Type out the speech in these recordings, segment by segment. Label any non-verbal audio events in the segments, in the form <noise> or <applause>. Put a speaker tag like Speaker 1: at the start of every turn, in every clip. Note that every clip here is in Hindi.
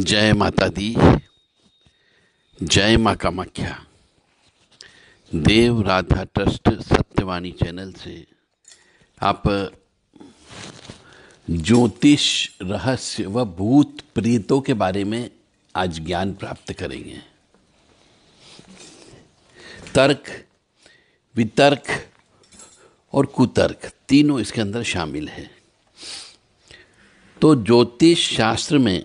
Speaker 1: जय माता दी जय माँ कामाख्या देव राधा ट्रस्ट सत्यवाणी चैनल से आप ज्योतिष रहस्य व भूत प्रीतों के बारे में आज ज्ञान प्राप्त करेंगे तर्क वितर्क और कुतर्क तीनों इसके अंदर शामिल है तो ज्योतिष शास्त्र में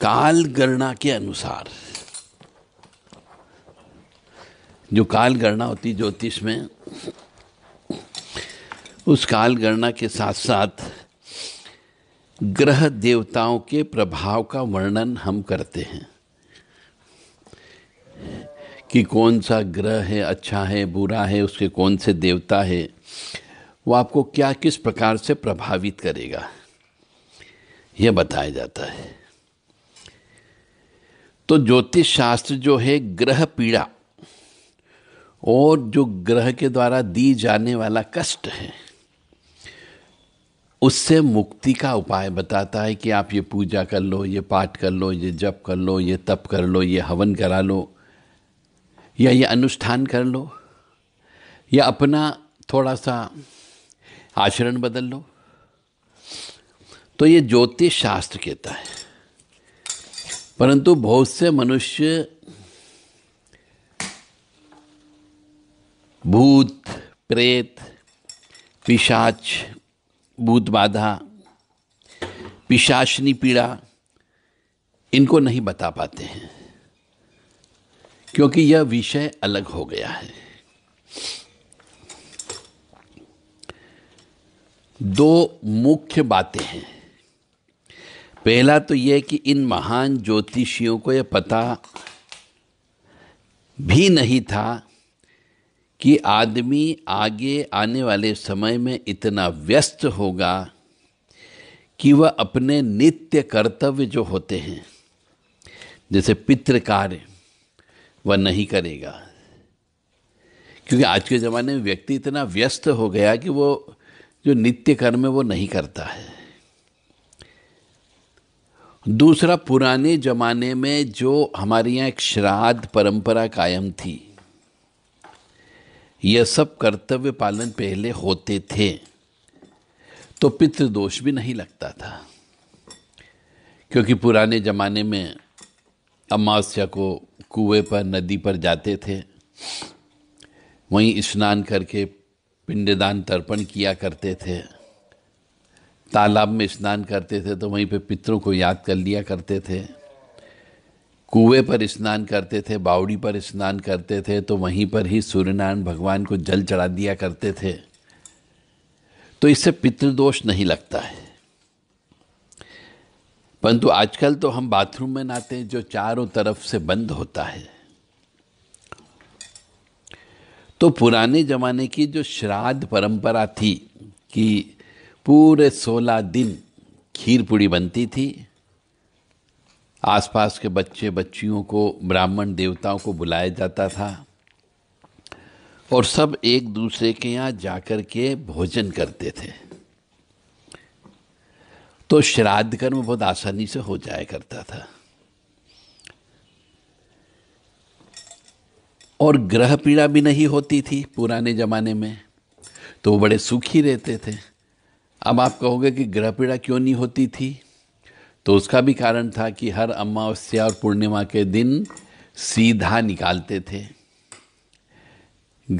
Speaker 1: काल गणना के अनुसार जो काल गणना होती ज्योतिष में उस काल गणना के साथ साथ ग्रह देवताओं के प्रभाव का वर्णन हम करते हैं कि कौन सा ग्रह है अच्छा है बुरा है उसके कौन से देवता है वो आपको क्या किस प्रकार से प्रभावित करेगा यह बताया जाता है तो ज्योतिष शास्त्र जो है ग्रह पीड़ा और जो ग्रह के द्वारा दी जाने वाला कष्ट है उससे मुक्ति का उपाय बताता है कि आप ये पूजा कर लो ये पाठ कर लो ये जप कर लो ये तप कर लो ये हवन करा लो या ये अनुष्ठान कर लो या अपना थोड़ा सा आचरण बदल लो तो ये ज्योतिष शास्त्र कहता है परंतु बहुत से मनुष्य भूत प्रेत पिशाच भूत बाधा पिशाचनी पीड़ा इनको नहीं बता पाते हैं क्योंकि यह विषय अलग हो गया है दो मुख्य बातें हैं पहला तो यह कि इन महान ज्योतिषियों को यह पता भी नहीं था कि आदमी आगे आने वाले समय में इतना व्यस्त होगा कि वह अपने नित्य कर्तव्य जो होते हैं जैसे पितृ कार्य वह नहीं करेगा क्योंकि आज के ज़माने में व्यक्ति इतना व्यस्त हो गया कि वो जो नित्य कर्म है वो नहीं करता है दूसरा पुराने ज़माने में जो हमारे यहाँ एक श्राद्ध परंपरा कायम थी यह सब कर्तव्य पालन पहले होते थे तो पितृदोष भी नहीं लगता था क्योंकि पुराने ज़माने में अमावस्या को कुएं पर नदी पर जाते थे वहीं स्नान करके पिंडदान तर्पण किया करते थे तालाब में स्नान करते थे तो वहीं पे पितरों को याद कर लिया करते थे कुएं पर स्नान करते थे बावड़ी पर स्नान करते थे तो वहीं पर ही सूर्यनारायण भगवान को जल चढ़ा दिया करते थे तो इससे पितृदोष नहीं लगता है परंतु आजकल तो हम बाथरूम में नहाते हैं जो चारों तरफ से बंद होता है तो पुराने ज़माने की जो श्राद्ध परंपरा थी कि पूरे सोलह दिन खीर पूड़ी बनती थी आसपास के बच्चे बच्चियों को ब्राह्मण देवताओं को बुलाया जाता था और सब एक दूसरे के यहाँ जाकर के भोजन करते थे तो श्राद्ध कर्म बहुत आसानी से हो जाया करता था और ग्रह पीड़ा भी नहीं होती थी पुराने ज़माने में तो वो बड़े सुखी रहते थे अब आप कहोगे कि ग्रह पीड़ा क्यों नहीं होती थी तो उसका भी कारण था कि हर अमावस्या और पूर्णिमा के दिन सीधा निकालते थे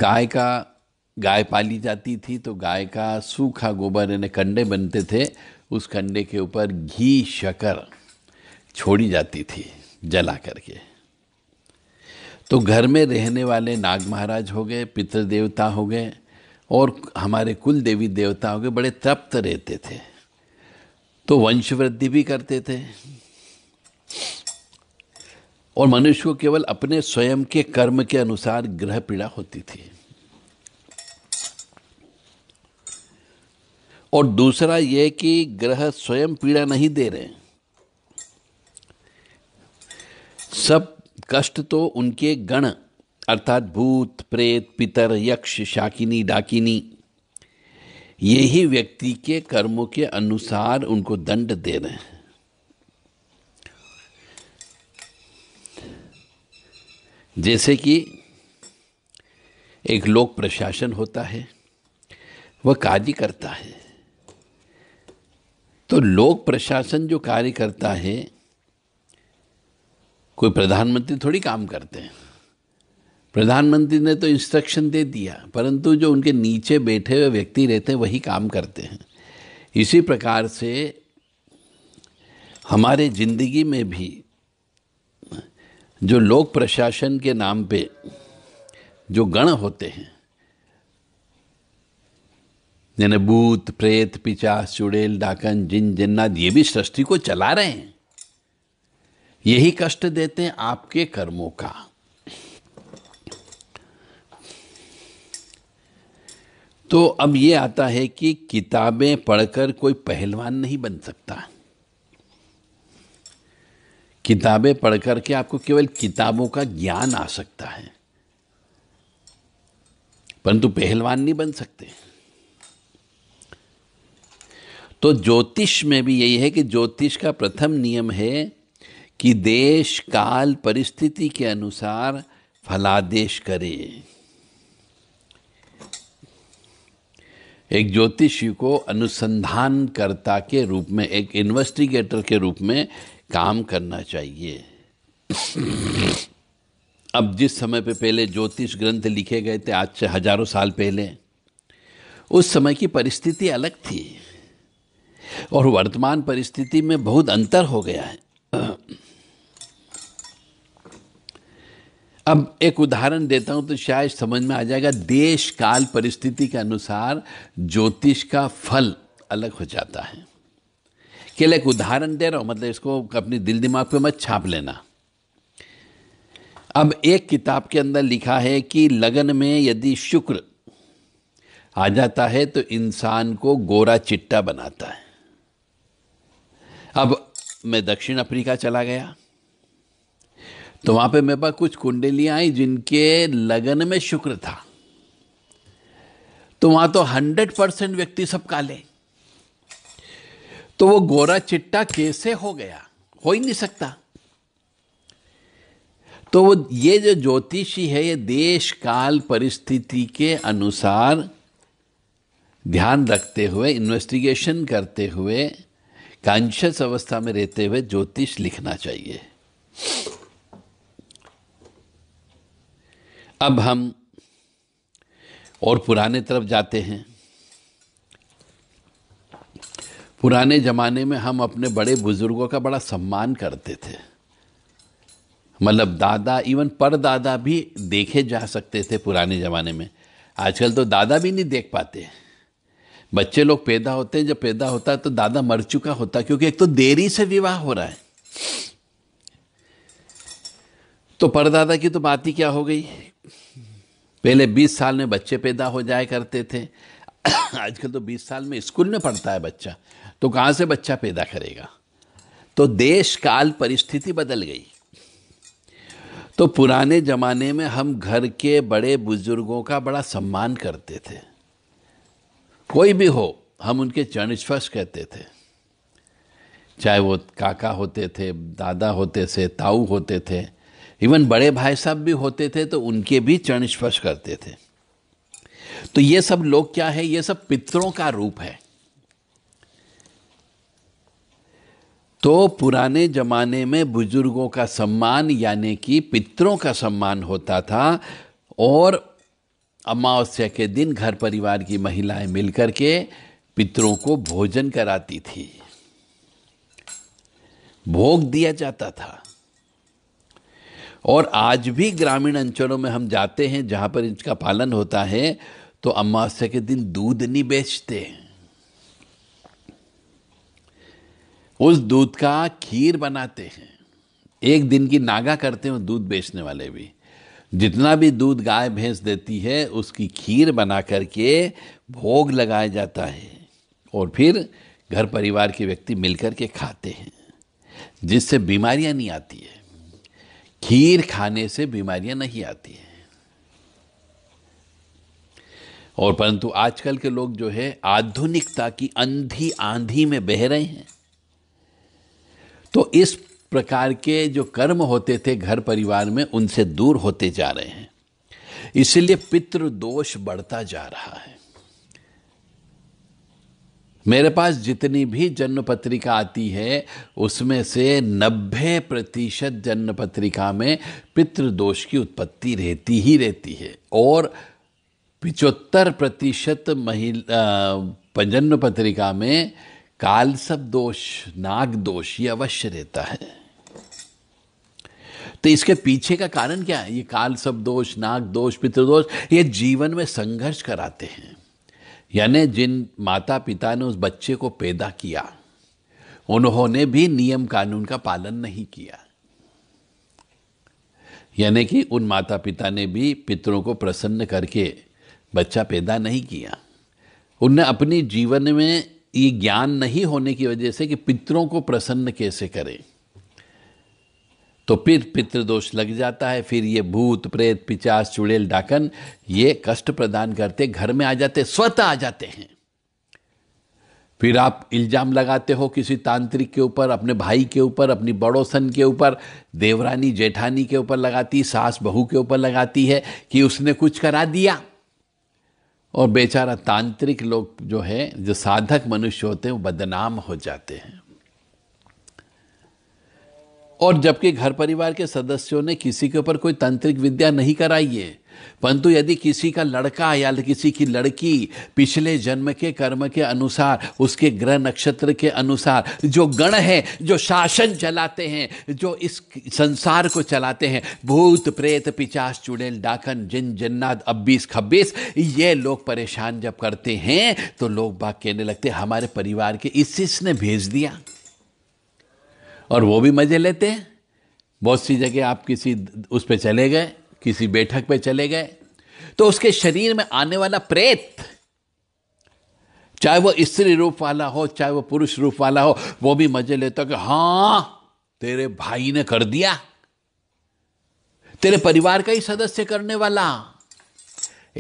Speaker 1: गाय का गाय पाली जाती थी तो गाय का सूखा गोबर यानी कंडे बनते थे उस कंडे के ऊपर घी शकर छोड़ी जाती थी जला करके तो घर में रहने वाले नाग महाराज हो गए पितृदेवता हो गए और हमारे कुल देवी देवताओं के बड़े तृप्त रहते थे तो वंश वृद्धि भी करते थे और मनुष्य को केवल अपने स्वयं के कर्म के अनुसार ग्रह पीड़ा होती थी और दूसरा यह कि ग्रह स्वयं पीड़ा नहीं दे रहे सब कष्ट तो उनके गण अर्थात भूत प्रेत पितर यक्ष शाकिनी डाकिनी ये ही व्यक्ति के कर्मों के अनुसार उनको दंड दे रहे हैं जैसे कि एक लोक प्रशासन होता है वह कार्य करता है तो लोक प्रशासन जो कार्य करता है कोई प्रधानमंत्री थोड़ी काम करते हैं प्रधानमंत्री ने तो इंस्ट्रक्शन दे दिया परंतु जो उनके नीचे बैठे हुए व्यक्ति रहते हैं वही काम करते हैं इसी प्रकार से हमारे ज़िंदगी में भी जो लोक प्रशासन के नाम पे जो गण होते हैं यानी भूत प्रेत पिचास चुड़ैल डाकन जिन जिन्नाद ये भी सृष्टि को चला रहे हैं यही कष्ट देते हैं आपके कर्मों का तो अब ये आता है कि किताबें पढ़कर कोई पहलवान नहीं बन सकता किताबें पढ़कर के आपको केवल किताबों का ज्ञान आ सकता है परंतु पहलवान नहीं बन सकते तो ज्योतिष में भी यही है कि ज्योतिष का प्रथम नियम है कि देश काल परिस्थिति के अनुसार फलादेश करे एक ज्योतिषी को अनुसंधानकर्ता के रूप में एक इन्वेस्टिगेटर के रूप में काम करना चाहिए अब जिस समय पे पहले ज्योतिष ग्रंथ लिखे गए थे आज से हजारों साल पहले उस समय की परिस्थिति अलग थी और वर्तमान परिस्थिति में बहुत अंतर हो गया है अब एक उदाहरण देता हूं तो शायद समझ में आ जाएगा देश काल परिस्थिति के अनुसार ज्योतिष का फल अलग हो जाता है केवल एक उदाहरण दे रहा हूं मतलब इसको अपने दिल दिमाग पे मत छाप लेना अब एक किताब के अंदर लिखा है कि लगन में यदि शुक्र आ जाता है तो इंसान को गोरा चिट्टा बनाता है अब मैं दक्षिण अफ्रीका चला गया तो वहां पे मेरे पास कुछ कुंडलियां आई जिनके लगन में शुक्र था तो वहां तो हंड्रेड परसेंट व्यक्ति सब काले तो वो गोरा चिट्टा कैसे हो गया हो ही नहीं सकता तो वो ये जो ज्योतिषी है ये देश काल परिस्थिति के अनुसार ध्यान रखते हुए इन्वेस्टिगेशन करते हुए कॉन्शियस अवस्था में रहते हुए ज्योतिष लिखना चाहिए अब हम और पुराने तरफ जाते हैं पुराने ज़माने में हम अपने बड़े बुज़ुर्गों का बड़ा सम्मान करते थे मतलब दादा इवन पर दादा भी देखे जा सकते थे पुराने ज़माने में आजकल तो दादा भी नहीं देख पाते बच्चे लोग पैदा होते हैं जब पैदा होता है तो दादा मर चुका होता क्योंकि एक तो देरी से विवाह हो रहा है तो परदादा की तो बात ही क्या हो गई पहले 20 साल में बच्चे पैदा हो जाया करते थे <coughs> आजकल तो 20 साल में स्कूल में पढ़ता है बच्चा तो कहाँ से बच्चा पैदा करेगा तो देश काल परिस्थिति बदल गई तो पुराने ज़माने में हम घर के बड़े बुजुर्गों का बड़ा सम्मान करते थे कोई भी हो हम उनके चरण स्पर्श कहते थे चाहे वो काका होते थे दादा होते थे ताऊ होते थे इवन बड़े भाई साहब भी होते थे तो उनके भी चरण स्पर्श करते थे तो ये सब लोग क्या है ये सब पितरों का रूप है तो पुराने जमाने में बुजुर्गों का सम्मान यानी कि पितरों का सम्मान होता था और अमावस्या के दिन घर परिवार की महिलाएं मिलकर के पितरों को भोजन कराती थी भोग दिया जाता था और आज भी ग्रामीण अंचलों में हम जाते हैं जहाँ पर इसका पालन होता है तो अमावस्या के दिन दूध नहीं बेचते हैं उस दूध का खीर बनाते हैं एक दिन की नागा करते हैं दूध बेचने वाले भी जितना भी दूध गाय भैंस देती है उसकी खीर बना करके भोग लगाया जाता है और फिर घर परिवार के व्यक्ति मिलकर के खाते हैं जिससे बीमारियां नहीं आती है खीर खाने से बीमारियां नहीं आती हैं और परंतु आजकल के लोग जो है आधुनिकता की अंधी आंधी में बह रहे हैं तो इस प्रकार के जो कर्म होते थे घर परिवार में उनसे दूर होते जा रहे हैं इसलिए पितृ दोष बढ़ता जा रहा है मेरे पास जितनी भी जन्म पत्रिका आती है उसमें से 90 प्रतिशत जन्म पत्रिका में पितृदोष की उत्पत्ति रहती ही रहती है और पिचहत्तर प्रतिशत महिला जन्म पत्रिका में काल सब दोष नाग दोष ये अवश्य रहता है तो इसके पीछे का कारण क्या है ये काल सब दोष नाग दोष पितृदोष ये जीवन में संघर्ष कराते हैं यानी जिन माता पिता ने उस बच्चे को पैदा किया उन्होंने भी नियम कानून का पालन नहीं किया यानी कि उन माता पिता ने भी पितरों को प्रसन्न करके बच्चा पैदा नहीं किया उनने अपने जीवन में ये ज्ञान नहीं होने की वजह से कि पितरों को प्रसन्न कैसे करें तो फिर पितृदोष लग जाता है फिर ये भूत प्रेत पिचास चुड़ैल डाकन ये कष्ट प्रदान करते घर में आ जाते स्वतः आ जाते हैं फिर आप इल्ज़ाम लगाते हो किसी तांत्रिक के ऊपर अपने भाई के ऊपर अपनी बड़ोसन के ऊपर देवरानी जेठानी के ऊपर लगाती सास बहू के ऊपर लगाती है कि उसने कुछ करा दिया और बेचारा तांत्रिक लोग जो है जो साधक मनुष्य होते हैं वो बदनाम हो जाते हैं और जबकि घर परिवार के सदस्यों ने किसी के ऊपर कोई तांत्रिक विद्या नहीं कराई है परंतु यदि किसी का लड़का या किसी की लड़की पिछले जन्म के कर्म के अनुसार उसके ग्रह नक्षत्र के अनुसार जो गण है जो शासन चलाते हैं जो इस संसार को चलाते हैं भूत प्रेत पिचास चुड़ैल डाकन जिन जन्नात अब्बीस खब्बीस ये लोग परेशान जब करते हैं तो लोग बाग कहने लगते हमारे परिवार के इस इसने भेज दिया और वो भी मज़े लेते हैं बहुत सी जगह आप किसी उस पर चले गए किसी बैठक पे चले गए तो उसके शरीर में आने वाला प्रेत चाहे वो स्त्री रूप वाला हो चाहे वो पुरुष रूप वाला हो वो भी मजे लेता कि हाँ तेरे भाई ने कर दिया तेरे परिवार का ही सदस्य करने वाला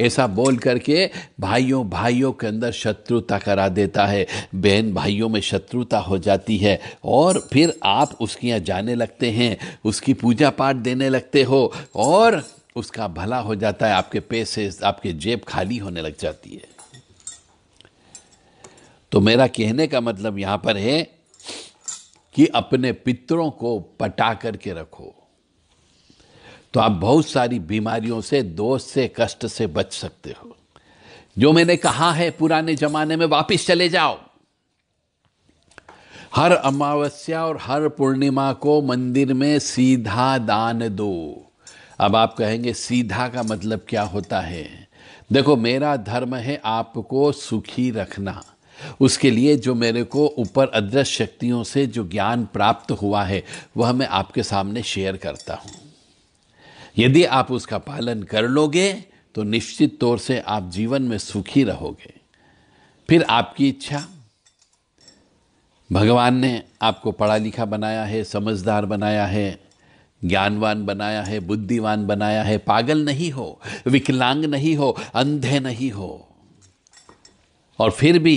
Speaker 1: ऐसा बोल करके भाइयों भाइयों के अंदर शत्रुता करा देता है बहन भाइयों में शत्रुता हो जाती है और फिर आप उसके यहाँ जाने लगते हैं उसकी पूजा पाठ देने लगते हो और उसका भला हो जाता है आपके पैसे आपके जेब खाली होने लग जाती है तो मेरा कहने का मतलब यहाँ पर है कि अपने पितरों को पटा करके रखो तो आप बहुत सारी बीमारियों से दोष से कष्ट से बच सकते हो जो मैंने कहा है पुराने जमाने में वापिस चले जाओ हर अमावस्या और हर पूर्णिमा को मंदिर में सीधा दान दो अब आप कहेंगे सीधा का मतलब क्या होता है देखो मेरा धर्म है आपको सुखी रखना उसके लिए जो मेरे को ऊपर अदृश्य शक्तियों से जो ज्ञान प्राप्त हुआ है वह मैं आपके सामने शेयर करता हूँ यदि आप उसका पालन कर लोगे तो निश्चित तौर से आप जीवन में सुखी रहोगे फिर आपकी इच्छा भगवान ने आपको पढ़ा लिखा बनाया है समझदार बनाया है ज्ञानवान बनाया है बुद्धिवान बनाया है पागल नहीं हो विकलांग नहीं हो अंधे नहीं हो और फिर भी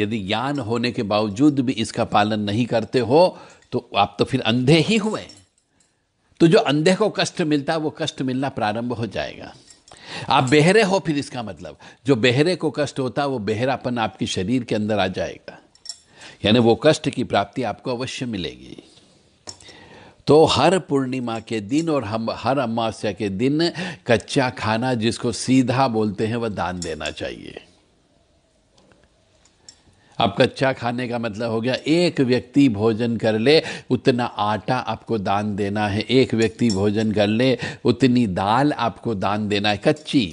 Speaker 1: यदि ज्ञान होने के बावजूद भी इसका पालन नहीं करते हो तो आप तो फिर अंधे ही हुए तो जो अंधे को कष्ट मिलता है वो कष्ट मिलना प्रारंभ हो जाएगा आप बेहरे हो फिर इसका मतलब जो बेहरे को कष्ट होता है वो बेहरापन आपके शरीर के अंदर आ जाएगा यानी वो कष्ट की प्राप्ति आपको अवश्य मिलेगी तो हर पूर्णिमा के दिन और हम हर अमावस्या के दिन कच्चा खाना जिसको सीधा बोलते हैं वह दान देना चाहिए आप कच्चा खाने का मतलब हो गया एक व्यक्ति भोजन कर ले उतना आटा आपको दान देना है एक व्यक्ति भोजन कर ले उतनी दाल आपको दान देना है कच्ची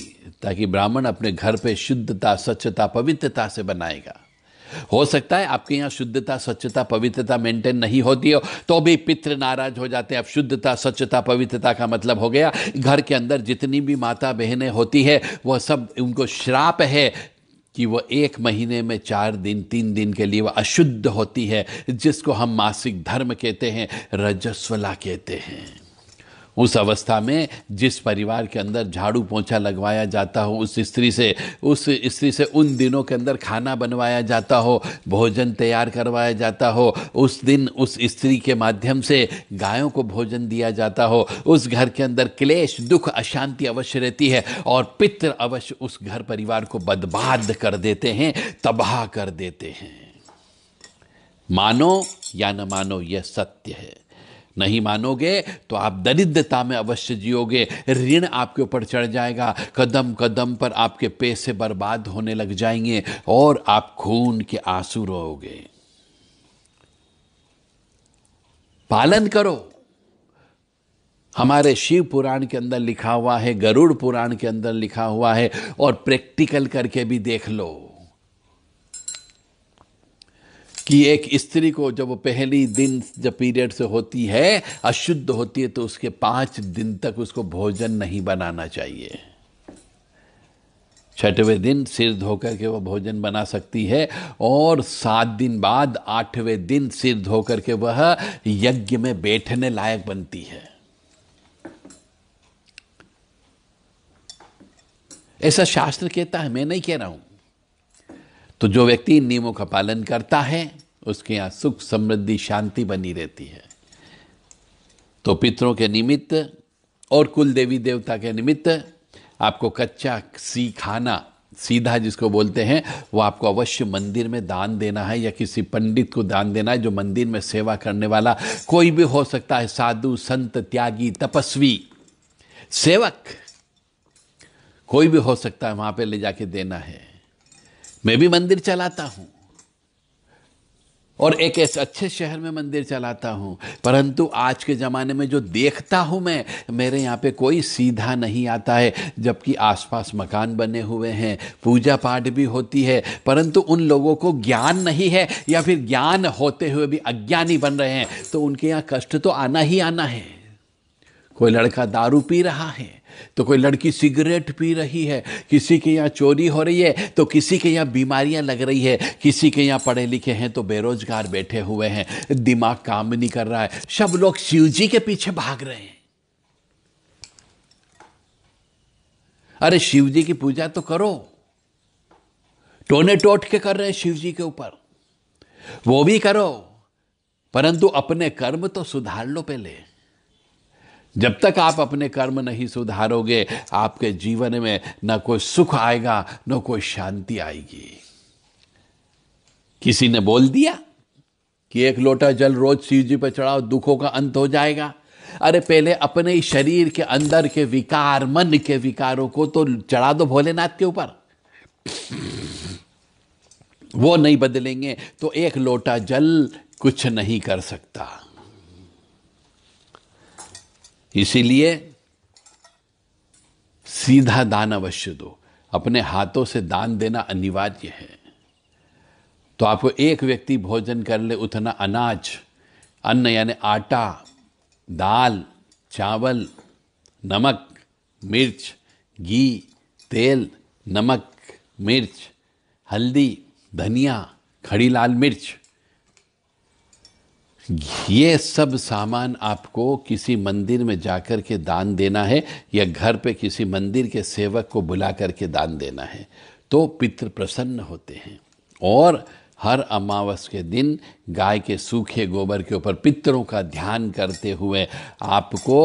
Speaker 1: ताकि ब्राह्मण अपने घर पे शुद्धता स्वच्छता पवित्रता से बनाएगा हो सकता है आपके यहाँ शुद्धता स्वच्छता पवित्रता मेंटेन नहीं होती हो तो भी पितृ नाराज हो जाते हैं अब शुद्धता स्वच्छता पवित्रता का मतलब हो गया घर के अंदर जितनी भी माता बहनें होती है वह सब उनको श्राप है कि वो एक महीने में चार दिन तीन दिन के लिए वह अशुद्ध होती है जिसको हम मासिक धर्म कहते हैं रजस्वला कहते हैं उस अवस्था में जिस परिवार के अंदर झाड़ू पोछा लगवाया जाता हो उस स्त्री से उस स्त्री से उन दिनों के अंदर खाना बनवाया जाता हो भोजन तैयार करवाया जाता हो उस दिन उस स्त्री के माध्यम से गायों को भोजन दिया जाता हो उस घर के अंदर क्लेश दुख अशांति अवश्य रहती है और पितृ अवश्य उस घर परिवार को बर्बाद कर देते हैं तबाह कर देते हैं मानो या न मानो यह सत्य है नहीं मानोगे तो आप दरिद्रता में अवश्य जियोगे ऋण आपके ऊपर चढ़ जाएगा कदम कदम पर आपके पैसे बर्बाद होने लग जाएंगे और आप खून के आंसू रोगे पालन करो हमारे शिव पुराण के अंदर लिखा हुआ है गरुड़ पुराण के अंदर लिखा हुआ है और प्रैक्टिकल करके भी देख लो कि एक स्त्री को जब पहली दिन जब पीरियड से होती है अशुद्ध होती है तो उसके पांच दिन तक उसको भोजन नहीं बनाना चाहिए छठवें दिन सिर धोकर के वो भोजन बना सकती है और सात दिन बाद आठवें दिन सिर धोकर के वह यज्ञ में बैठने लायक बनती है ऐसा शास्त्र कहता है मैं नहीं कह रहा हूं तो जो व्यक्ति इन नियमों का पालन करता है उसके यहाँ सुख समृद्धि शांति बनी रहती है तो पितरों के निमित्त और कुल देवी देवता के निमित्त आपको कच्चा सी खाना सीधा जिसको बोलते हैं वो आपको अवश्य मंदिर में दान देना है या किसी पंडित को दान देना है जो मंदिर में सेवा करने वाला कोई भी हो सकता है साधु संत त्यागी तपस्वी सेवक कोई भी हो सकता है वहां पे ले जाके देना है मैं भी मंदिर चलाता हूं और एक ऐसे अच्छे शहर में मंदिर चलाता हूं परंतु आज के ज़माने में जो देखता हूं मैं मेरे यहाँ पे कोई सीधा नहीं आता है जबकि आसपास मकान बने हुए हैं पूजा पाठ भी होती है परंतु उन लोगों को ज्ञान नहीं है या फिर ज्ञान होते हुए भी अज्ञानी बन रहे हैं तो उनके यहाँ कष्ट तो आना ही आना है कोई लड़का दारू पी रहा है तो कोई लड़की सिगरेट पी रही है किसी के यहाँ चोरी हो रही है तो किसी के यहाँ बीमारियाँ लग रही है किसी के यहाँ पढ़े लिखे हैं तो बेरोजगार बैठे हुए हैं दिमाग काम नहीं कर रहा है सब लोग शिव जी के पीछे भाग रहे हैं अरे शिव जी की पूजा तो करो टोने टोट के कर रहे हैं शिव जी के ऊपर वो भी करो परंतु अपने कर्म तो सुधार लो पहले जब तक आप अपने कर्म नहीं सुधारोगे आपके जीवन में न कोई सुख आएगा न कोई शांति आएगी किसी ने बोल दिया कि एक लोटा जल रोज शिव जी पर चढ़ाओ दुखों का अंत हो जाएगा अरे पहले अपने शरीर के अंदर के विकार मन के विकारों को तो चढ़ा दो भोलेनाथ के ऊपर वो नहीं बदलेंगे तो एक लोटा जल कुछ नहीं कर सकता इसीलिए सीधा दान अवश्य दो अपने हाथों से दान देना अनिवार्य है तो आपको एक व्यक्ति भोजन कर ले उतना अनाज अन्न यानी आटा दाल चावल नमक मिर्च घी तेल नमक मिर्च हल्दी धनिया खड़ी लाल मिर्च ये सब सामान आपको किसी मंदिर में जाकर के दान देना है या घर पे किसी मंदिर के सेवक को बुला करके दान देना है तो पितृ प्रसन्न होते हैं और हर अमावस के दिन गाय के सूखे गोबर के ऊपर पितरों का ध्यान करते हुए आपको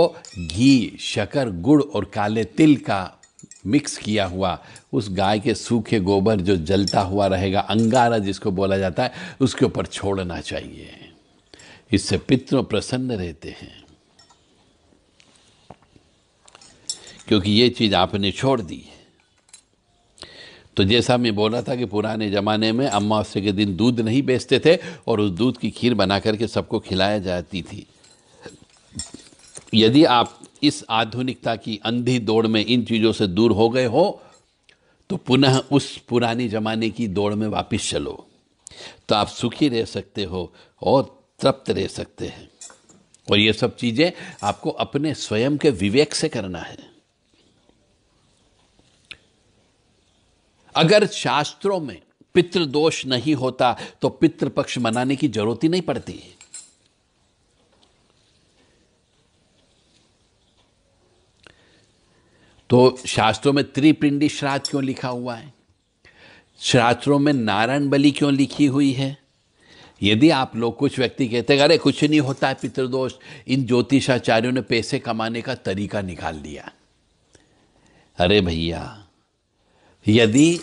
Speaker 1: घी शकर गुड़ और काले तिल का मिक्स किया हुआ उस गाय के सूखे गोबर जो जलता हुआ रहेगा अंगारा जिसको बोला जाता है उसके ऊपर छोड़ना चाहिए इससे पितृ प्रसन्न रहते हैं क्योंकि ये चीज़ आपने छोड़ दी तो जैसा मैं बोला था कि पुराने ज़माने में अमावस्या के दिन दूध नहीं बेचते थे और उस दूध की खीर बना करके सबको खिलाया जाती थी यदि आप इस आधुनिकता की अंधी दौड़ में इन चीज़ों से दूर हो गए हो तो पुनः उस पुराने ज़माने की दौड़ में वापस चलो तो आप सुखी रह सकते हो और तृप्त रह सकते हैं और ये सब चीज़ें आपको अपने स्वयं के विवेक से करना है अगर शास्त्रों में पितृदोष नहीं होता तो पितृपक्ष मनाने की जरूरत ही नहीं पड़ती तो शास्त्रों में त्रिपिंडी श्राद्ध क्यों लिखा हुआ है शास्त्रों में नारायण बलि क्यों लिखी हुई है यदि आप लोग कुछ व्यक्ति कहते हैं अरे कुछ नहीं होता है पितृदोष इन ज्योतिषाचार्यों ने पैसे कमाने का तरीका निकाल लिया अरे भैया यदि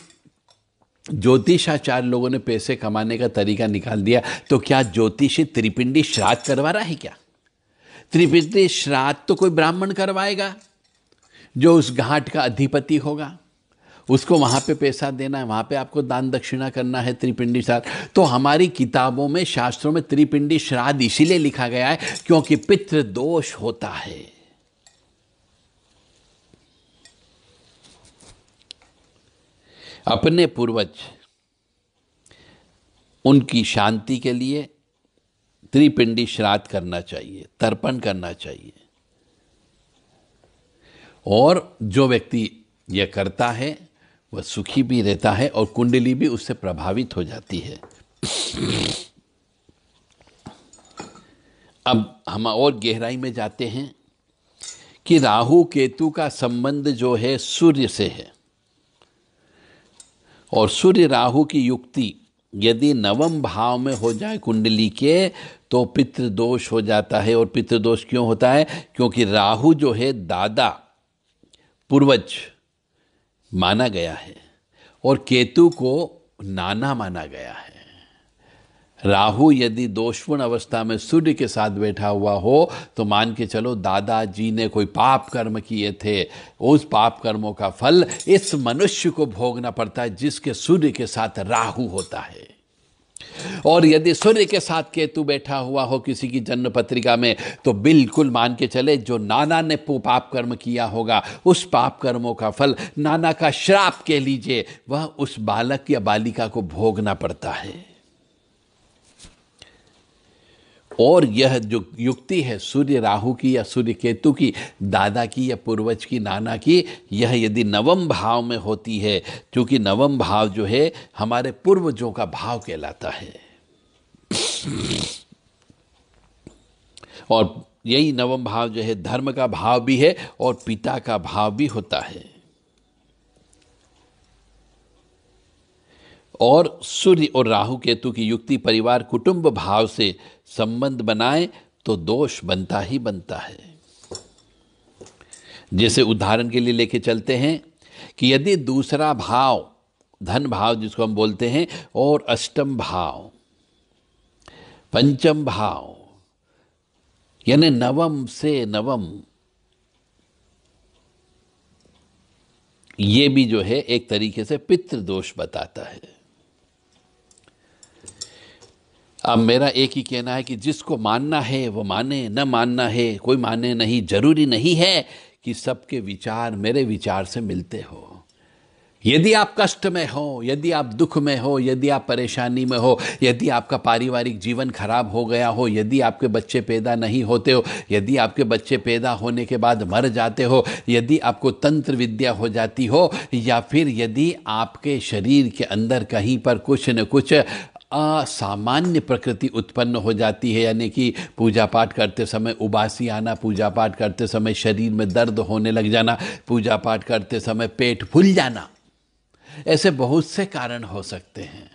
Speaker 1: ज्योतिषाचार्य लोगों ने पैसे कमाने का तरीका निकाल दिया तो क्या ज्योतिषी त्रिपिंडी श्राद्ध करवा रहा है क्या त्रिपिंडी श्राद्ध तो कोई ब्राह्मण करवाएगा जो उस घाट का अधिपति होगा उसको वहाँ पे पैसा देना है वहाँ पे आपको दान दक्षिणा करना है त्रिपिंडी श्राद्ध तो हमारी किताबों में शास्त्रों में त्रिपिंडी श्राद्ध इसीलिए लिखा गया है क्योंकि पितृ दोष होता है अपने पूर्वज उनकी शांति के लिए त्रिपिंडी श्राद्ध करना चाहिए तर्पण करना चाहिए और जो व्यक्ति यह करता है वह सुखी भी रहता है और कुंडली भी उससे प्रभावित हो जाती है अब हम और गहराई में जाते हैं कि राहु केतु का संबंध जो है सूर्य से है और सूर्य राहु की युक्ति यदि नवम भाव में हो जाए कुंडली के तो पितृदोष हो जाता है और पितृदोष क्यों होता है क्योंकि राहु जो है दादा पूर्वज माना गया है और केतु को नाना माना गया है राहु यदि दोषपूर्ण अवस्था में सूर्य के साथ बैठा हुआ हो तो मान के चलो दादाजी ने कोई पाप कर्म किए थे उस पाप कर्मों का फल इस मनुष्य को भोगना पड़ता है जिसके सूर्य के साथ राहु होता है और यदि सूर्य के साथ केतु बैठा हुआ हो किसी की जन्म पत्रिका में तो बिल्कुल मान के चले जो नाना ने पाप कर्म किया होगा उस पाप कर्मों का फल नाना का श्राप के लीजिए वह उस बालक या बालिका को भोगना पड़ता है और यह जो युक्ति है सूर्य राहु की या सूर्य केतु की दादा की या पूर्वज की नाना की यह यदि नवम भाव में होती है क्योंकि नवम भाव जो है हमारे पूर्वजों का भाव कहलाता है और यही नवम भाव जो है धर्म का भाव भी है और पिता का भाव भी होता है और सूर्य और राहु केतु की युक्ति परिवार कुटुंब भाव से संबंध बनाए तो दोष बनता ही बनता है जैसे उदाहरण के लिए लेके चलते हैं कि यदि दूसरा भाव धन भाव जिसको हम बोलते हैं और अष्टम भाव पंचम भाव यानी नवम से नवम ये भी जो है एक तरीके से पितृ दोष बताता है अब मेरा एक ही कहना है कि जिसको मानना है वो माने न मानना है कोई माने नहीं जरूरी नहीं है कि सबके विचार मेरे विचार से मिलते हो यदि आप कष्ट में हो यदि आप दुख में हो यदि आप परेशानी में हो यदि आपका पारिवारिक जीवन खराब हो गया हो यदि आपके बच्चे पैदा नहीं होते हो यदि आपके बच्चे पैदा होने के बाद मर जाते हो यदि आपको तंत्र विद्या हो जाती हो या फिर यदि आपके शरीर के अंदर कहीं पर कुछ न कुछ असामान्य प्रकृति उत्पन्न हो जाती है यानी कि पूजा पाठ करते समय उबासी आना पूजा पाठ करते समय शरीर में दर्द होने लग जाना पूजा पाठ करते समय पेट फूल जाना ऐसे बहुत से कारण हो सकते हैं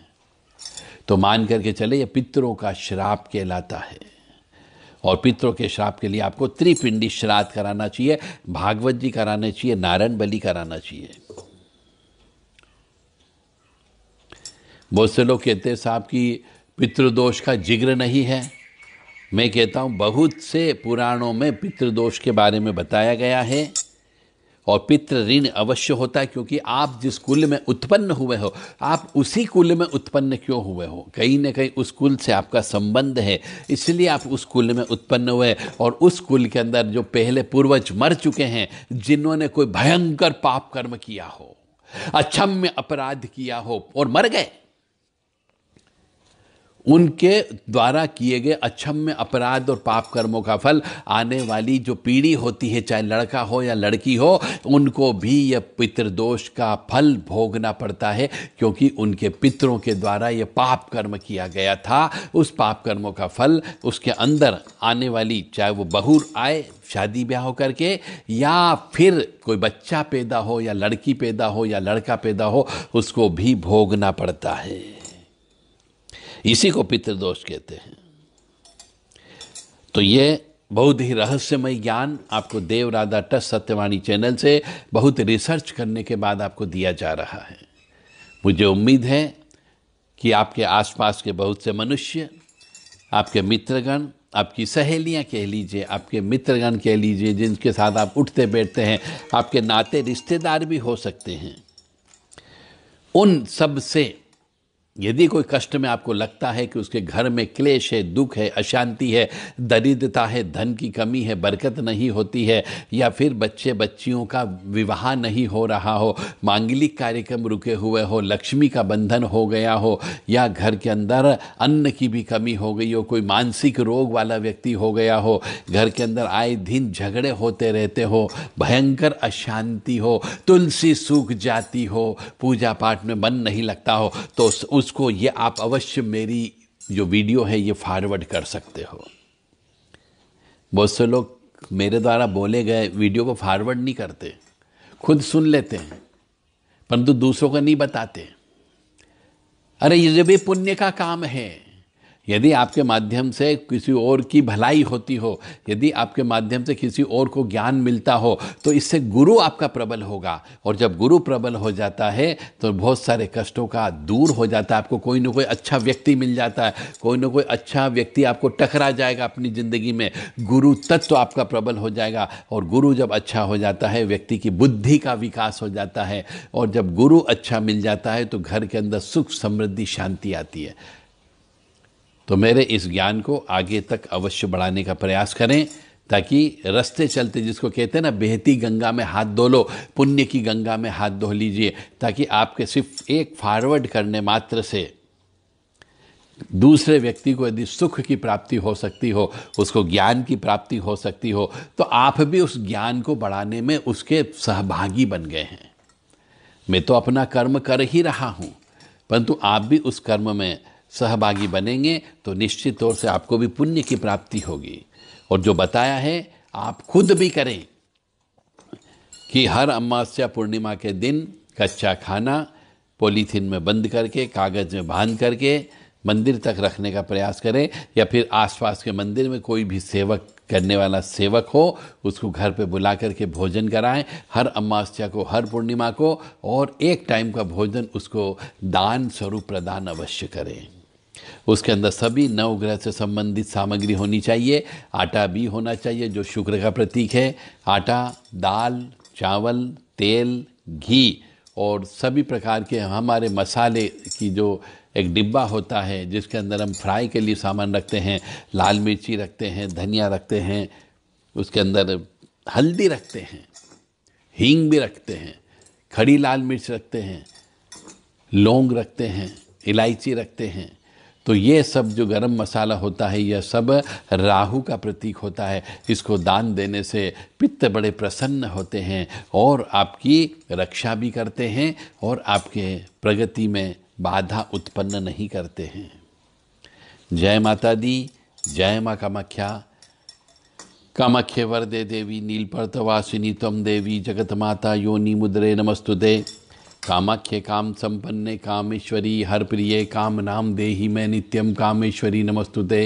Speaker 1: तो मान करके चले ये पितरों का श्राप कहलाता है और पितरों के श्राप के लिए आपको त्रिपिंडी श्राद्ध कराना चाहिए भागवत जी कराना चाहिए नारायण बलि कराना चाहिए बहुत से लोग कहते हैं साहब कि पितृदोष का जिक्र नहीं है मैं कहता हूँ बहुत से पुराणों में पितृदोष के बारे में बताया गया है और पितृ ऋण अवश्य होता है क्योंकि आप जिस कुल में उत्पन्न हुए हो आप उसी कुल में उत्पन्न क्यों हुए हो कहीं ना कहीं उस कुल से आपका संबंध है इसलिए आप उस कुल में उत्पन्न हुए और उस कुल के अंदर जो पहले पूर्वज मर चुके हैं जिन्होंने कोई भयंकर पाप कर्म किया हो अक्षम्य अपराध किया हो और मर गए उनके द्वारा किए गए अक्षम्य अपराध और पाप कर्मों का फल आने वाली जो पीढ़ी होती है चाहे लड़का हो या लड़की हो उनको भी यह पितृदोष का फल भोगना पड़ता है क्योंकि उनके पितरों के द्वारा यह पाप कर्म किया गया था उस पाप कर्मों का फल उसके अंदर आने वाली चाहे वो बहूर आए शादी ब्याह हो करके या फिर कोई बच्चा पैदा हो या लड़की पैदा हो या लड़का पैदा हो उसको भी भोगना पड़ता है इसी को पितृदोष कहते हैं तो ये बहुत ही रहस्यमय ज्ञान आपको देव राधा टच सत्यवाणी चैनल से बहुत रिसर्च करने के बाद आपको दिया जा रहा है मुझे उम्मीद है कि आपके आसपास के बहुत से मनुष्य आपके मित्रगण आपकी सहेलियां कह लीजिए आपके मित्रगण कह लीजिए जिनके साथ आप उठते बैठते हैं आपके नाते रिश्तेदार भी हो सकते हैं उन सब से यदि कोई कष्ट में आपको लगता है कि उसके घर में क्लेश है दुख है अशांति है दरिद्रता है धन की कमी है बरकत नहीं होती है या फिर बच्चे बच्चियों का विवाह नहीं हो रहा हो मांगलिक कार्यक्रम रुके हुए हो लक्ष्मी का बंधन हो गया हो या घर के अंदर अन्न की भी कमी हो गई हो कोई मानसिक रोग वाला व्यक्ति हो गया हो घर के अंदर आए दिन झगड़े होते रहते हो भयंकर अशांति हो तुलसी सूख जाती हो पूजा पाठ में मन नहीं लगता हो तो उस उसको को ये आप अवश्य मेरी जो वीडियो है ये फॉरवर्ड कर सकते हो बहुत से लोग मेरे द्वारा बोले गए वीडियो को फॉरवर्ड नहीं करते खुद सुन लेते हैं परंतु दूसरों को नहीं बताते अरे ये भी पुण्य का काम है यदि आपके माध्यम से किसी और की भलाई होती हो यदि आपके माध्यम से किसी और को ज्ञान मिलता हो तो इससे गुरु आपका प्रबल होगा और जब गुरु प्रबल हो जाता है तो बहुत सारे कष्टों का दूर हो जाता है आपको कोई ना कोई अच्छा व्यक्ति मिल जाता है कोई ना कोई अच्छा व्यक्ति आपको टकरा जाएगा अपनी ज़िंदगी में गुरु तत्व तो आपका प्रबल हो जाएगा और गुरु जब अच्छा हो जाता है व्यक्ति की बुद्धि का विकास हो जाता है और जब गुरु अच्छा मिल जाता है तो घर के अंदर सुख समृद्धि शांति आती है तो मेरे इस ज्ञान को आगे तक अवश्य बढ़ाने का प्रयास करें ताकि रस्ते चलते जिसको कहते हैं ना बेहती गंगा में हाथ धो लो पुण्य की गंगा में हाथ धो लीजिए ताकि आपके सिर्फ एक फॉरवर्ड करने मात्र से दूसरे व्यक्ति को यदि सुख की प्राप्ति हो सकती हो उसको ज्ञान की प्राप्ति हो सकती हो तो आप भी उस ज्ञान को बढ़ाने में उसके सहभागी बन गए हैं मैं तो अपना कर्म कर ही रहा हूँ परंतु आप भी उस कर्म में सहभागी बनेंगे तो निश्चित तौर से आपको भी पुण्य की प्राप्ति होगी और जो बताया है आप खुद भी करें कि हर अमावस्या पूर्णिमा के दिन कच्चा खाना पॉलीथीन में बंद करके कागज़ में बांध करके मंदिर तक रखने का प्रयास करें या फिर आसपास के मंदिर में कोई भी सेवक करने वाला सेवक हो उसको घर पे बुला करके भोजन कराएं हर अमावस्या को हर पूर्णिमा को और एक टाइम का भोजन उसको दान स्वरूप प्रदान अवश्य करें उसके अंदर सभी नवग्रह से संबंधित सामग्री होनी चाहिए आटा भी होना चाहिए जो शुक्र का प्रतीक है आटा दाल चावल तेल घी और सभी प्रकार के हमारे मसाले की जो एक डिब्बा होता है जिसके अंदर हम फ्राई के लिए सामान रखते हैं लाल मिर्ची रखते हैं धनिया रखते हैं उसके अंदर हल्दी रखते हैं हींग भी रखते हैं खड़ी लाल मिर्च रखते हैं लौंग रखते हैं इलायची रखते हैं तो ये सब जो गरम मसाला होता है यह सब राहु का प्रतीक होता है इसको दान देने से पित्त बड़े प्रसन्न होते हैं और आपकी रक्षा भी करते हैं और आपके प्रगति में बाधा उत्पन्न नहीं करते हैं जय माता दी जय माँ कामाख्या कामाख्य वरदे देवी नीलपर्तवासिनी तम देवी जगत माता योनि मुद्रे नमस्तुते कामाख्य काम संपन्ने कामेश्वरी हर प्रिय काम नाम देही मैं नित्यम कामेश्वरी नमस्तुते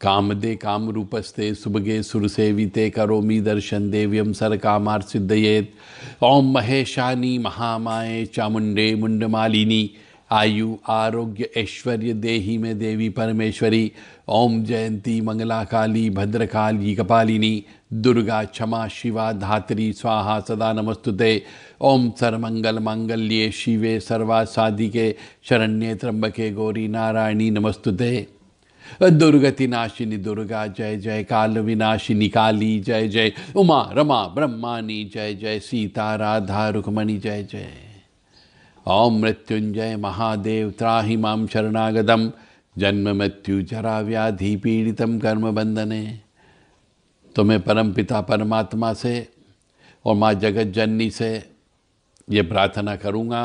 Speaker 1: कामदे काम रूपस्ते सुभगे सुरसेविते करोमी दर्शन देव्यम सर कामार सिद्धयेत ओम महेशानी महामाये चामुंडे मुंडमालिनी आयु आरोग्य ऐश्वर्य देहि में देवी परमेश्वरी ओम जयंती मंगला काली भद्रकाली कपालिनी दुर्गा क्षमा शिवा धात्री स्वाहा सदा नमस्तुते ओम सर्वमंगल मंगल्ये शिवे सर्वा साधिके शरण्ये त्र्यंबके गौरी नारायणी नमस्तुते दुर्गति नाशिनी दुर्गा जय जय काल विनाशिनी काली जय जय उमा रमा ब्रह्मानी जय जय सीता राधा रुक्मणि जय जय ओम मृत्युंजय महादेव त्राहि माम शरणागतम जन्म मृत्यु जरा व्याधि पीड़ितम कर्म बंधने तो परम पिता परमात्मा से और माँ जगत जननी से ये प्रार्थना करूँगा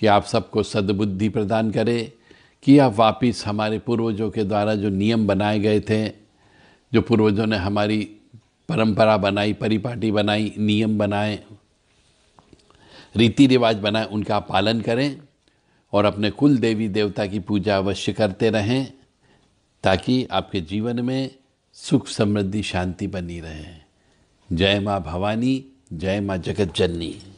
Speaker 1: कि आप सबको सद्बुद्धि प्रदान करे कि आप वापिस हमारे पूर्वजों के द्वारा जो नियम बनाए गए थे जो पूर्वजों ने हमारी परंपरा बनाई परिपाटी बनाई नियम बनाए रीति रिवाज बनाए उनका पालन करें और अपने कुल देवी देवता की पूजा अवश्य करते रहें ताकि आपके जीवन में सुख समृद्धि शांति बनी रहे जय माँ भवानी जय माँ जगत जननी